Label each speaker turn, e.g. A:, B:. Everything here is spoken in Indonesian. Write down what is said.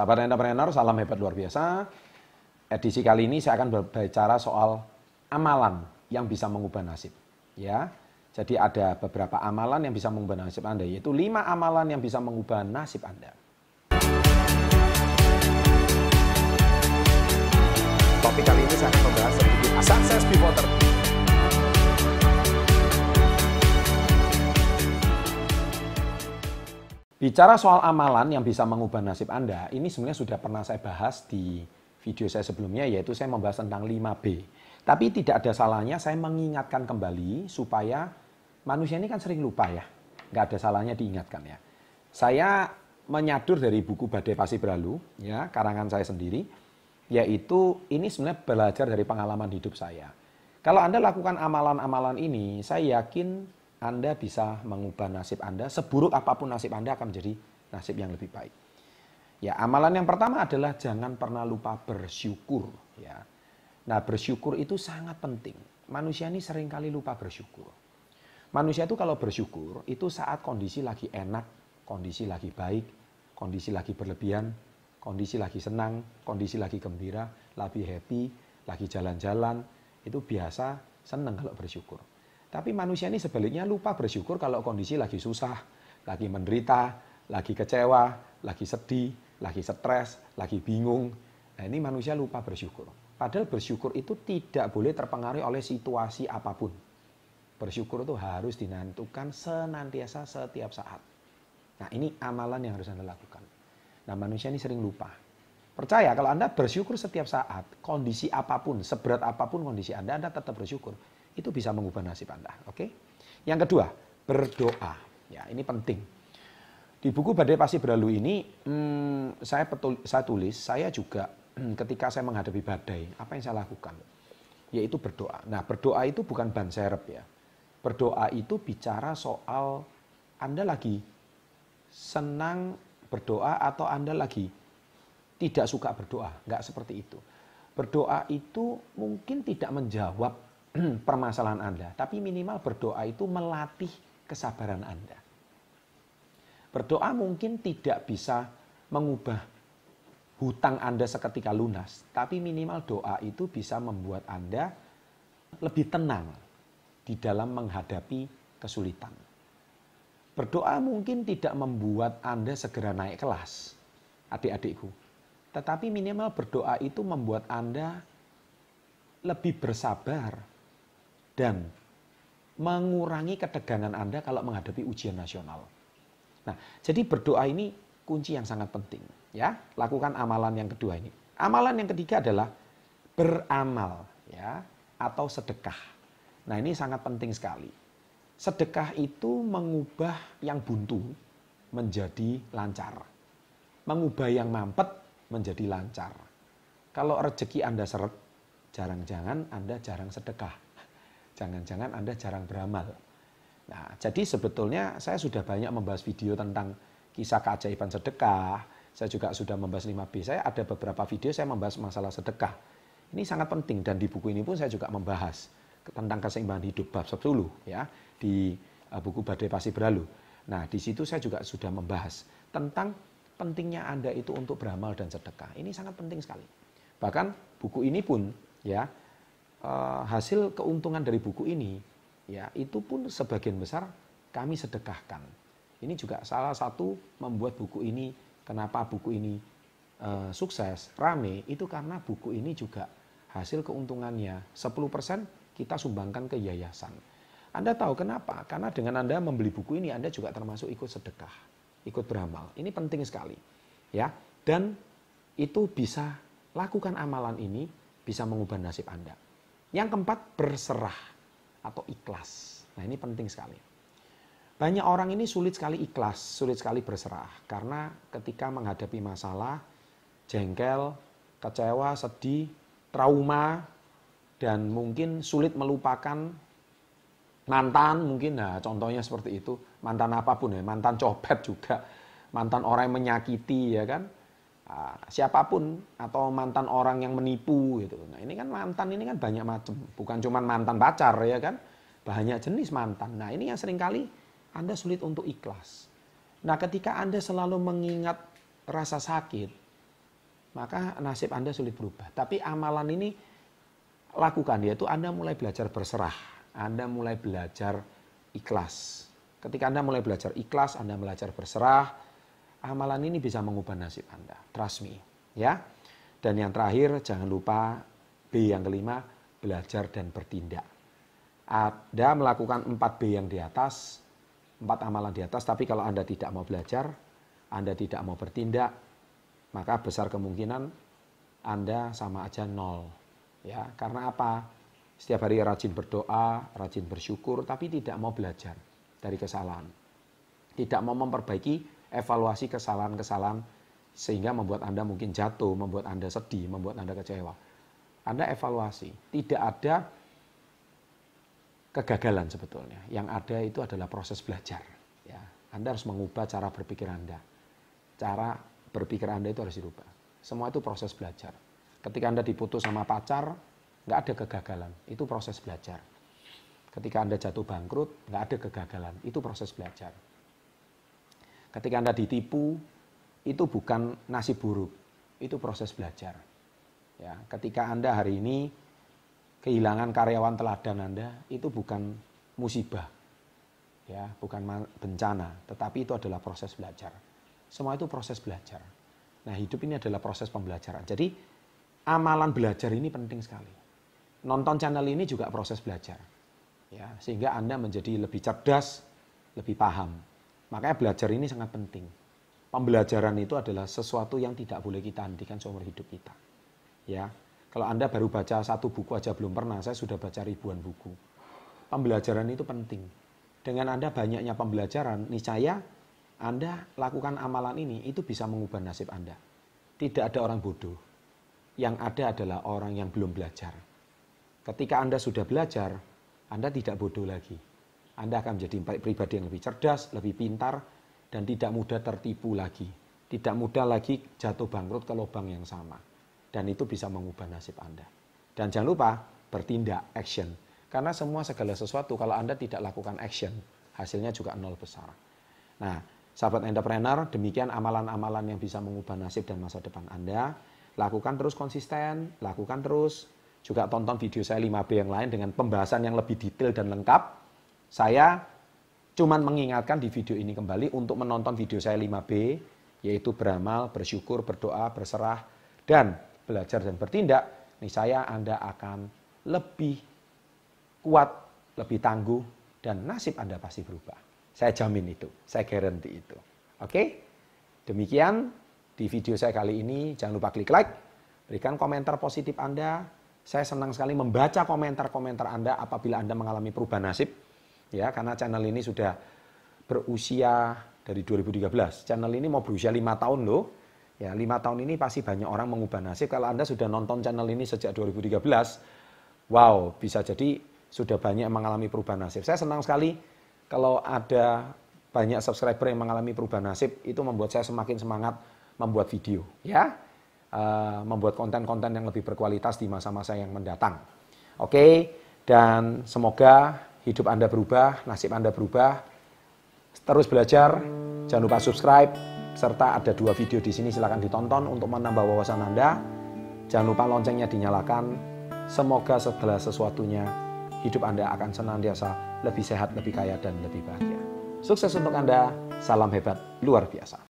A: Sahabat entrepreneur, salam hebat luar biasa. Edisi kali ini saya akan berbicara soal amalan yang bisa mengubah nasib. Ya, jadi ada beberapa amalan yang bisa mengubah nasib Anda, yaitu lima amalan yang bisa mengubah nasib Anda. Topik kali ini saya akan membahas sedikit sukses pivoter Bicara soal amalan yang bisa mengubah nasib Anda, ini sebenarnya sudah pernah saya bahas di video saya sebelumnya, yaitu saya membahas tentang 5B. Tapi tidak ada salahnya saya mengingatkan kembali supaya manusia ini kan sering lupa ya. Nggak ada salahnya diingatkan ya. Saya menyadur dari buku Badai Pasti Berlalu, ya, karangan saya sendiri, yaitu ini sebenarnya belajar dari pengalaman hidup saya. Kalau Anda lakukan amalan-amalan ini, saya yakin anda bisa mengubah nasib Anda, seburuk apapun nasib Anda akan menjadi nasib yang lebih baik. Ya, amalan yang pertama adalah jangan pernah lupa bersyukur, ya. Nah, bersyukur itu sangat penting. Manusia ini sering kali lupa bersyukur. Manusia itu kalau bersyukur itu saat kondisi lagi enak, kondisi lagi baik, kondisi lagi berlebihan, kondisi lagi senang, kondisi lagi gembira, lagi happy, lagi jalan-jalan, itu biasa senang kalau bersyukur. Tapi manusia ini sebaliknya lupa bersyukur kalau kondisi lagi susah, lagi menderita, lagi kecewa, lagi sedih, lagi stres, lagi bingung. Nah, ini manusia lupa bersyukur. Padahal bersyukur itu tidak boleh terpengaruh oleh situasi apapun. Bersyukur itu harus dinantukan senantiasa setiap saat. Nah, ini amalan yang harus Anda lakukan. Nah, manusia ini sering lupa. Percaya kalau Anda bersyukur setiap saat, kondisi apapun, seberat apapun kondisi Anda, Anda tetap bersyukur itu bisa mengubah nasib Anda. Oke. Yang kedua, berdoa. Ya, ini penting. Di buku Badai Pasti Berlalu ini, hmm, saya, petul, saya tulis, saya juga hmm, ketika saya menghadapi badai, apa yang saya lakukan? Yaitu berdoa. Nah, berdoa itu bukan ban serep ya. Berdoa itu bicara soal Anda lagi senang berdoa atau Anda lagi tidak suka berdoa. Enggak seperti itu. Berdoa itu mungkin tidak menjawab permasalahan Anda, tapi minimal berdoa itu melatih kesabaran Anda. Berdoa mungkin tidak bisa mengubah hutang Anda seketika lunas, tapi minimal doa itu bisa membuat Anda lebih tenang di dalam menghadapi kesulitan. Berdoa mungkin tidak membuat Anda segera naik kelas, adik-adikku. Tetapi minimal berdoa itu membuat Anda lebih bersabar dan mengurangi ketegangan Anda kalau menghadapi ujian nasional. Nah, jadi berdoa ini kunci yang sangat penting ya. Lakukan amalan yang kedua ini. Amalan yang ketiga adalah beramal ya atau sedekah. Nah, ini sangat penting sekali. Sedekah itu mengubah yang buntu menjadi lancar. Mengubah yang mampet menjadi lancar. Kalau rezeki Anda seret, jarang-jangan Anda jarang sedekah Jangan-jangan Anda jarang beramal. Nah, jadi sebetulnya saya sudah banyak membahas video tentang kisah keajaiban sedekah. Saya juga sudah membahas 5B. Saya ada beberapa video saya membahas masalah sedekah. Ini sangat penting dan di buku ini pun saya juga membahas tentang keseimbangan hidup bab 10 ya di eh, buku Badai Pasti Berlalu. Nah, di situ saya juga sudah membahas tentang pentingnya Anda itu untuk beramal dan sedekah. Ini sangat penting sekali. Bahkan buku ini pun ya Eh, hasil keuntungan dari buku ini ya itu pun sebagian besar kami sedekahkan. Ini juga salah satu membuat buku ini kenapa buku ini e, sukses, rame itu karena buku ini juga hasil keuntungannya 10% kita sumbangkan ke yayasan. Anda tahu kenapa? Karena dengan Anda membeli buku ini Anda juga termasuk ikut sedekah, ikut beramal. Ini penting sekali. Ya. Dan itu bisa lakukan amalan ini bisa mengubah nasib Anda. Yang keempat, berserah atau ikhlas. Nah, ini penting sekali. Banyak orang ini sulit sekali ikhlas, sulit sekali berserah. Karena ketika menghadapi masalah, jengkel, kecewa, sedih, trauma, dan mungkin sulit melupakan mantan mungkin nah contohnya seperti itu mantan apapun ya mantan copet juga mantan orang yang menyakiti ya kan Ah, siapapun atau mantan orang yang menipu gitu. Nah, ini kan mantan ini kan banyak macam, bukan cuma mantan pacar ya kan. Banyak jenis mantan. Nah, ini yang seringkali Anda sulit untuk ikhlas. Nah, ketika Anda selalu mengingat rasa sakit, maka nasib Anda sulit berubah. Tapi amalan ini lakukan yaitu Anda mulai belajar berserah, Anda mulai belajar ikhlas. Ketika Anda mulai belajar ikhlas, Anda belajar berserah, amalan ini bisa mengubah nasib Anda. Trust me, ya. Dan yang terakhir, jangan lupa B yang kelima, belajar dan bertindak. Anda melakukan 4B yang di atas, 4 amalan di atas, tapi kalau Anda tidak mau belajar, Anda tidak mau bertindak, maka besar kemungkinan Anda sama aja nol. Ya, karena apa? Setiap hari rajin berdoa, rajin bersyukur, tapi tidak mau belajar dari kesalahan. Tidak mau memperbaiki evaluasi kesalahan-kesalahan sehingga membuat Anda mungkin jatuh, membuat Anda sedih, membuat Anda kecewa. Anda evaluasi. Tidak ada kegagalan sebetulnya. Yang ada itu adalah proses belajar. Ya. Anda harus mengubah cara berpikir Anda. Cara berpikir Anda itu harus dirubah. Semua itu proses belajar. Ketika Anda diputus sama pacar, nggak ada kegagalan. Itu proses belajar. Ketika Anda jatuh bangkrut, nggak ada kegagalan. Itu proses belajar. Ketika Anda ditipu, itu bukan nasib buruk, itu proses belajar. Ya, ketika Anda hari ini kehilangan karyawan teladan Anda, itu bukan musibah. Ya, bukan bencana, tetapi itu adalah proses belajar. Semua itu proses belajar. Nah, hidup ini adalah proses pembelajaran. Jadi, amalan belajar ini penting sekali. Nonton channel ini juga proses belajar. Ya, sehingga Anda menjadi lebih cerdas, lebih paham. Makanya belajar ini sangat penting. Pembelajaran itu adalah sesuatu yang tidak boleh kita hentikan seumur hidup kita. Ya, kalau Anda baru baca satu buku aja belum pernah, saya sudah baca ribuan buku. Pembelajaran itu penting. Dengan Anda banyaknya pembelajaran, niscaya Anda lakukan amalan ini, itu bisa mengubah nasib Anda. Tidak ada orang bodoh. Yang ada adalah orang yang belum belajar. Ketika Anda sudah belajar, Anda tidak bodoh lagi. Anda akan menjadi pribadi yang lebih cerdas, lebih pintar, dan tidak mudah tertipu lagi. Tidak mudah lagi jatuh bangkrut ke lubang yang sama. Dan itu bisa mengubah nasib Anda. Dan jangan lupa bertindak, action. Karena semua segala sesuatu kalau Anda tidak lakukan action, hasilnya juga nol besar. Nah, sahabat entrepreneur, demikian amalan-amalan yang bisa mengubah nasib dan masa depan Anda. Lakukan terus konsisten, lakukan terus. Juga tonton video saya 5B yang lain dengan pembahasan yang lebih detail dan lengkap saya cuman mengingatkan di video ini kembali untuk menonton video saya 5B, yaitu beramal, bersyukur, berdoa, berserah, dan belajar dan bertindak. saya Anda akan lebih kuat, lebih tangguh, dan nasib Anda pasti berubah. Saya jamin itu, saya garanti itu. Oke, demikian di video saya kali ini. Jangan lupa klik like, berikan komentar positif Anda. Saya senang sekali membaca komentar-komentar Anda apabila Anda mengalami perubahan nasib ya karena channel ini sudah berusia dari 2013. Channel ini mau berusia lima tahun loh. Ya, lima tahun ini pasti banyak orang mengubah nasib. Kalau Anda sudah nonton channel ini sejak 2013, wow, bisa jadi sudah banyak mengalami perubahan nasib. Saya senang sekali kalau ada banyak subscriber yang mengalami perubahan nasib, itu membuat saya semakin semangat membuat video, ya. Uh, membuat konten-konten yang lebih berkualitas di masa-masa yang mendatang. Oke, okay? dan semoga hidup Anda berubah, nasib Anda berubah. Terus belajar, jangan lupa subscribe, serta ada dua video di sini silahkan ditonton untuk menambah wawasan Anda. Jangan lupa loncengnya dinyalakan. Semoga setelah sesuatunya, hidup Anda akan senantiasa lebih sehat, lebih kaya, dan lebih bahagia. Sukses untuk Anda, salam hebat luar biasa.